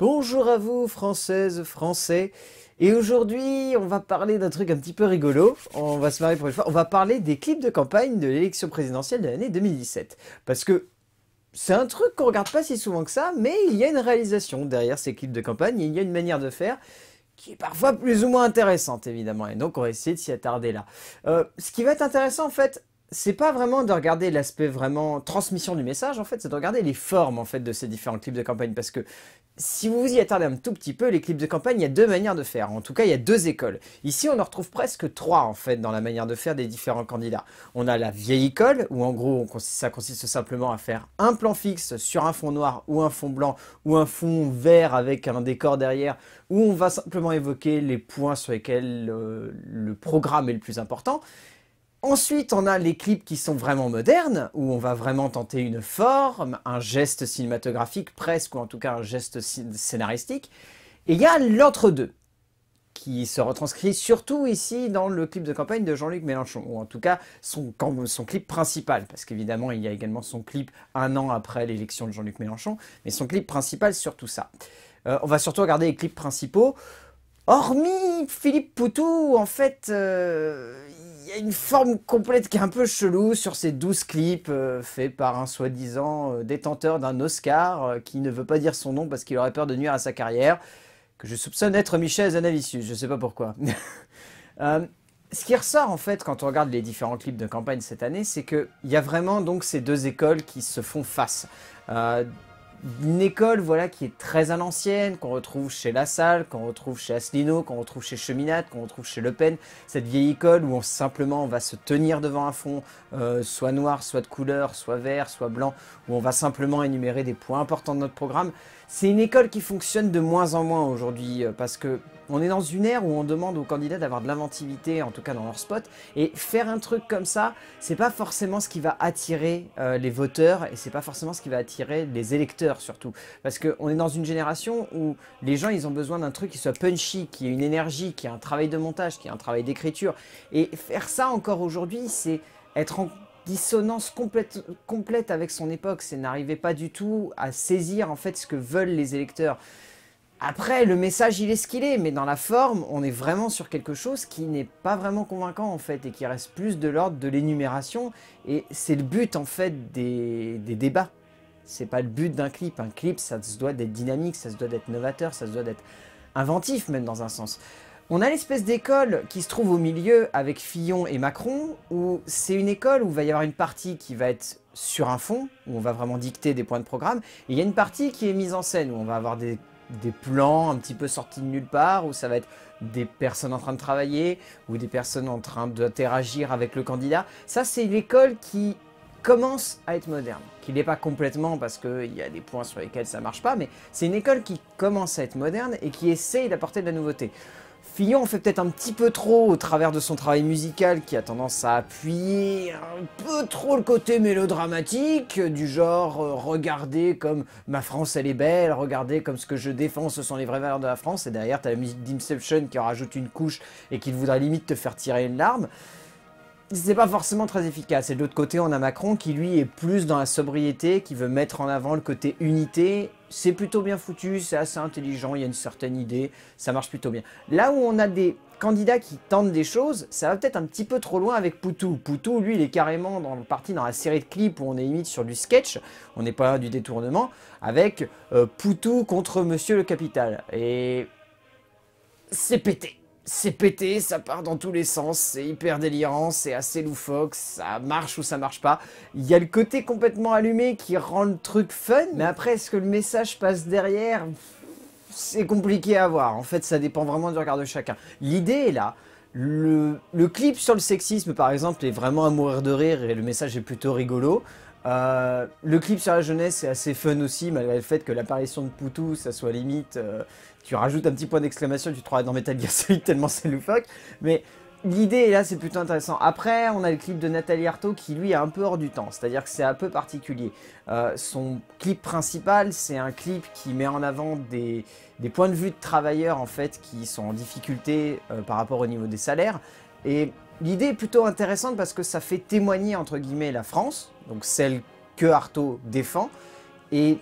Bonjour à vous, Françaises, Français. Et aujourd'hui, on va parler d'un truc un petit peu rigolo. On va se marier pour une fois. On va parler des clips de campagne de l'élection présidentielle de l'année 2017. Parce que c'est un truc qu'on regarde pas si souvent que ça, mais il y a une réalisation derrière ces clips de campagne. Il y a une manière de faire qui est parfois plus ou moins intéressante, évidemment. Et donc, on va essayer de s'y attarder là. Euh, ce qui va être intéressant, en fait, c'est pas vraiment de regarder l'aspect vraiment transmission du message, en fait, c'est de regarder les formes, en fait, de ces différents clips de campagne. Parce que si vous vous y attardez un tout petit peu, les clips de campagne, il y a deux manières de faire. En tout cas, il y a deux écoles. Ici, on en retrouve presque trois, en fait, dans la manière de faire des différents candidats. On a la vieille école, où en gros, ça consiste simplement à faire un plan fixe sur un fond noir ou un fond blanc ou un fond vert avec un décor derrière, où on va simplement évoquer les points sur lesquels euh, le programme est le plus important. Ensuite, on a les clips qui sont vraiment modernes, où on va vraiment tenter une forme, un geste cinématographique presque, ou en tout cas un geste scénaristique. Et il y a l'autre deux qui se retranscrit surtout ici dans le clip de campagne de Jean-Luc Mélenchon, ou en tout cas son, clip principal, parce qu'évidemment il y a également son clip un an après l'élection de Jean-Luc Mélenchon, mais son clip principal sur tout ça. Euh, on va surtout regarder les clips principaux. Hormis Philippe Poutou, en fait, euh, y a une forme complète qui est un peu chelou sur ces 12 clips euh, faits par un soi-disant euh, détenteur d'un Oscar euh, qui ne veut pas dire son nom parce qu'il aurait peur de nuire à sa carrière, que je soupçonne être Michel Zanavicius, je ne sais pas pourquoi. ce qui ressort en fait quand on regarde les différents clips de campagne cette année, c'est qu'il y a vraiment donc ces deux écoles qui se font face une école voilà, qui est très à l'ancienne, qu'on retrouve chez Lassalle, qu'on retrouve chez Asselineau, qu'on retrouve chez Cheminade, qu'on retrouve chez Le Pen, cette vieille école où on simplement on va se tenir devant un fond, euh, soit noir, soit de couleur, soit vert, soit blanc, où on va simplement énumérer des points importants de notre programme. C'est une école qui fonctionne de moins en moins aujourd'hui, euh, parce que on est dans une ère où on demande aux candidats d'avoir de l'inventivité, en tout cas dans leur spot, et faire un truc comme ça, c'est pas forcément ce qui va attirer euh, les voteurs, et c'est pas forcément ce qui va attirer les électeurs surtout. Parce qu'on est dans une génération où les gens, ils ont besoin d'un truc qui soit punchy, qui ait une énergie, qui ait un travail de montage, qui ait un travail d'écriture. Et faire ça encore aujourd'hui, c'est être en dissonance complète, complète avec son époque. C'est n'arrivait pas du tout à saisir en fait ce que veulent les électeurs. Après, le message, il est ce qu'il est, mais dans la forme, on est vraiment sur quelque chose qui n'est pas vraiment convaincant, en fait, et qui reste plus de l'ordre de l'énumération, et c'est le but, en fait, des, des débats. C'est pas le but d'un clip. Un clip, ça se doit d'être dynamique, ça se doit d'être novateur, ça se doit d'être inventif, même, dans un sens. On a l'espèce d'école qui se trouve au milieu avec Fillon et Macron, où c'est une école où il va y avoir une partie qui va être sur un fond, où on va vraiment dicter des points de programme, il y a une partie qui est mise en scène, où on va avoir des, plans un petit peu sortis de nulle part, où ça va être des personnes en train de travailler, ou des personnes en train d'interagir avec le candidat. Ça, c'est une école qui commence à être moderne. qui n'est pas complètement parce qu'il y a des points sur lesquels ça marche pas, mais c'est une école qui commence à être moderne et qui essaye d'apporter de la nouveauté. Fillon fait peut-être un petit peu trop au travers de son travail musical qui a tendance à appuyer un peu trop le côté mélodramatique euh, du genre euh, regardez comme ma France elle est belle, regardez comme ce que je défends ce sont les vraies valeurs de la France et derrière t'as la musique d'Inception qui en rajoute une couche et qui voudrait limite te faire tirer une larme c'est pas forcément très efficace. Et de l'autre côté, on a Macron qui, lui, est plus dans la sobriété, qui veut mettre en avant le côté unité. C'est plutôt bien foutu, c'est assez intelligent, il y a une certaine idée, ça marche plutôt bien. Là où on a des candidats qui tentent des choses, ça va peut-être un petit peu trop loin avec Poutou. Poutou, lui, il est carrément dans, parti dans la série de clips où on est limite sur du sketch, on n'est pas du détournement, avec euh, Poutou contre Monsieur le Capital. Et... c'est pété c'est pété, ça part dans tous les sens, c'est hyper délirant, c'est assez loufoque, ça marche ou ça marche pas. Il y a le côté complètement allumé qui rend le truc fun, mais après, est-ce que le message passe derrière C'est compliqué à voir. En fait, ça dépend vraiment du regard de chacun. L'idée est là. Le, clip sur le sexisme, par exemple, est vraiment à mourir de rire et le message est plutôt rigolo. Euh, le clip sur la jeunesse est assez fun aussi, malgré le fait que l'apparition de Poutou, ça soit limite... Euh, tu rajoutes un petit point d'exclamation, tu travailles dans Metal Gear Solid tellement c'est loufoque. Mais l'idée là, c'est plutôt intéressant. Après, on a le clip de Nathalie Arthaud qui lui est un peu hors du temps, c'est-à-dire que c'est un peu particulier. Euh, son clip principal, c'est un clip qui met en avant des, points de vue de travailleurs en fait qui sont en difficulté euh, par rapport au niveau des salaires. Et l'idée est plutôt intéressante parce que ça fait témoigner entre guillemets la France, donc celle que Arthaud défend. Et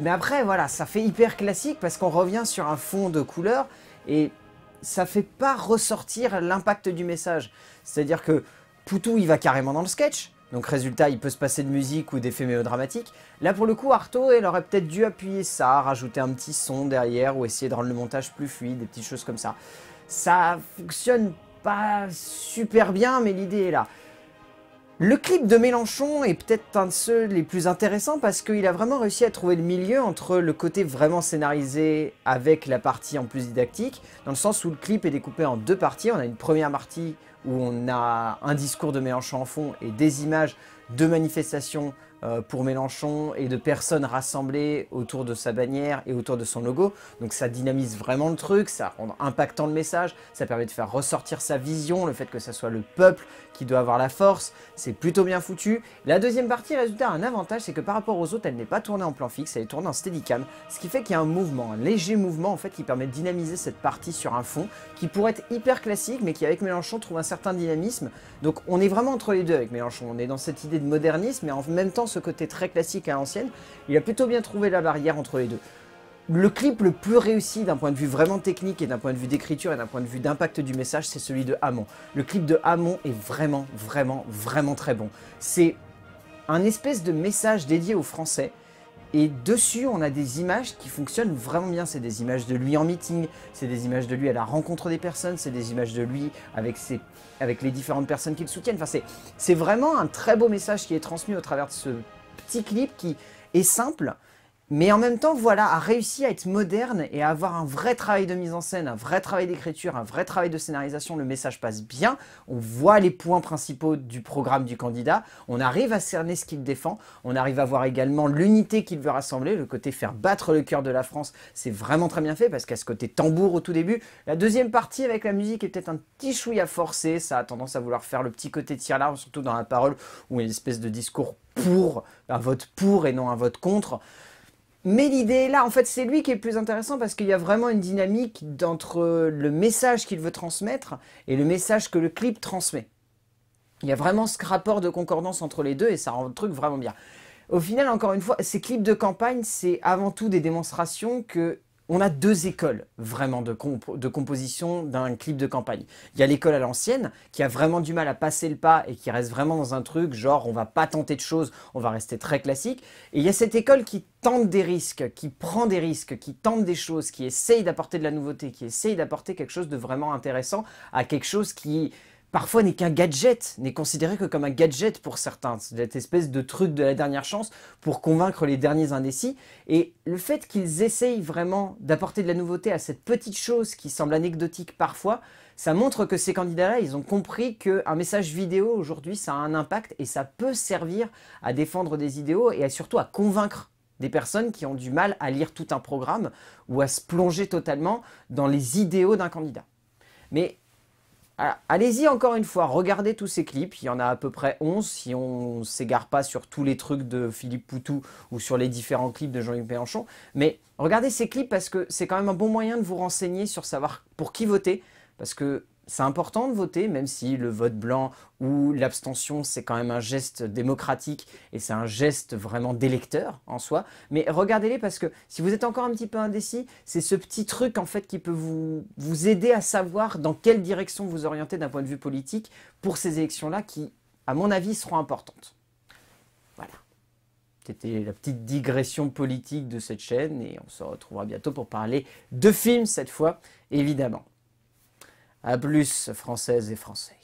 mais après, voilà, ça fait hyper classique parce qu'on revient sur un fond de couleur et ça fait pas ressortir l'impact du message. C'est-à-dire que Poutou, il va carrément dans le sketch, donc résultat, il peut se passer de musique ou d'effets méodramatiques. Là, pour le coup, Arto, elle aurait peut-être dû appuyer ça, rajouter un petit son derrière ou essayer de rendre le montage plus fluide, des petites choses comme ça. Ça fonctionne pas super bien, mais l'idée est là. Le clip de Mélenchon est peut-être un de ceux les plus intéressants parce qu'il a vraiment réussi à trouver le milieu entre le côté vraiment scénarisé avec la partie en plus didactique, dans le sens où le clip est découpé en deux parties. On a une première partie où on a un discours de Mélenchon en fond et des images de manifestations euh, pour Mélenchon et de personnes rassemblées autour de sa bannière et autour de son logo. Donc ça dynamise vraiment le truc, ça rend impactant le message, ça permet de faire ressortir sa vision, le fait que ça soit le peuple qui doit avoir la force, c'est plutôt bien foutu. La deuxième partie, résultat, un avantage, c'est que par rapport aux autres, elle n'est pas tournée en plan fixe, elle est tournée en steadicam, ce qui fait qu'il y a un mouvement, un léger mouvement en fait qui permet de dynamiser cette partie sur un fond qui pourrait être hyper classique mais qui avec Mélenchon trouve un certain dynamisme. Donc on est vraiment entre les deux avec Mélenchon, on est dans cette idée de modernisme mais en même temps ce côté très classique à l'ancienne. Il a plutôt bien trouvé la barrière entre les deux. Le clip le plus réussi d'un point de vue vraiment technique et d'un point de vue d'écriture et d'un point de vue d'impact du message, c'est celui de Hamon. Le clip de Hamon est vraiment, vraiment, vraiment très bon. C'est un espèce de message dédié aux Français et dessus, on a des images qui fonctionnent vraiment bien. C'est des images de lui en meeting, c'est des images de lui à la rencontre des personnes, c'est des images de lui avec, ses, avec les différentes personnes qui le soutiennent. Enfin, c'est vraiment un très beau message qui est transmis au travers de ce petit clip qui est simple, mais en même temps, voilà, a réussi à être moderne et à avoir un vrai travail de mise en scène, un vrai travail d'écriture, un vrai travail de scénarisation, le message passe bien, on voit les points principaux du programme du candidat, on arrive à cerner ce qu'il défend, on arrive à voir également l'unité qu'il veut rassembler, le côté faire battre le cœur de la France, c'est vraiment très bien fait parce qu'à ce côté tambour au tout début, la deuxième partie avec la musique est peut-être un petit chouïa forcé, ça a tendance à vouloir faire le petit côté tire larme, surtout dans la parole où il y une espèce de discours pour, un vote pour et non un vote contre. Mais l'idée est là, en fait, c'est lui qui est le plus intéressant parce qu'il y a vraiment une dynamique entre euh, le message qu'il veut transmettre et le message que le clip transmet. Il y a vraiment ce rapport de concordance entre les deux et ça rend le truc vraiment bien. Au final, encore une fois, ces clips de campagne, c'est avant tout des démonstrations que on a deux écoles vraiment de, de composition d'un clip de campagne. Il y a l'école à l'ancienne qui a vraiment du mal à passer le pas et qui reste vraiment dans un truc genre on va pas tenter de choses, on va rester très classique. Et il y a cette école qui tente des risques, qui prend des risques, qui tente des choses, qui essaye d'apporter de la nouveauté, qui essaye d'apporter quelque chose de vraiment intéressant à quelque chose qui parfois n'est qu'un gadget, n'est considéré que comme un gadget pour certains, cette espèce de truc de la dernière chance pour convaincre les derniers indécis. Et le fait qu'ils essayent vraiment d'apporter de la nouveauté à cette petite chose qui semble anecdotique parfois, ça montre que ces candidats-là, ils ont compris qu'un message vidéo aujourd'hui, ça a un impact et ça peut servir à défendre des idéaux et à surtout à convaincre des personnes qui ont du mal à lire tout un programme ou à se plonger totalement dans les idéaux d'un candidat. Mais Allez-y encore une fois, regardez tous ces clips, il y en a à peu près 11 si on s'égare pas sur tous les trucs de Philippe Poutou ou sur les différents clips de Jean-Luc Mélenchon, mais regardez ces clips parce que c'est quand même un bon moyen de vous renseigner sur savoir pour qui voter, parce que c'est important de voter, même si le vote blanc ou l'abstention, c'est quand même un geste démocratique et c'est un geste vraiment d'électeur en soi. Mais regardez-les parce que si vous êtes encore un petit peu indécis, c'est ce petit truc en fait qui peut vous, vous aider à savoir dans quelle direction vous orienter d'un point de vue politique pour ces élections-là qui, à mon avis, seront importantes. Voilà. C'était la petite digression politique de cette chaîne et on se retrouvera bientôt pour parler de films cette fois, évidemment. À plus, Françaises et Français.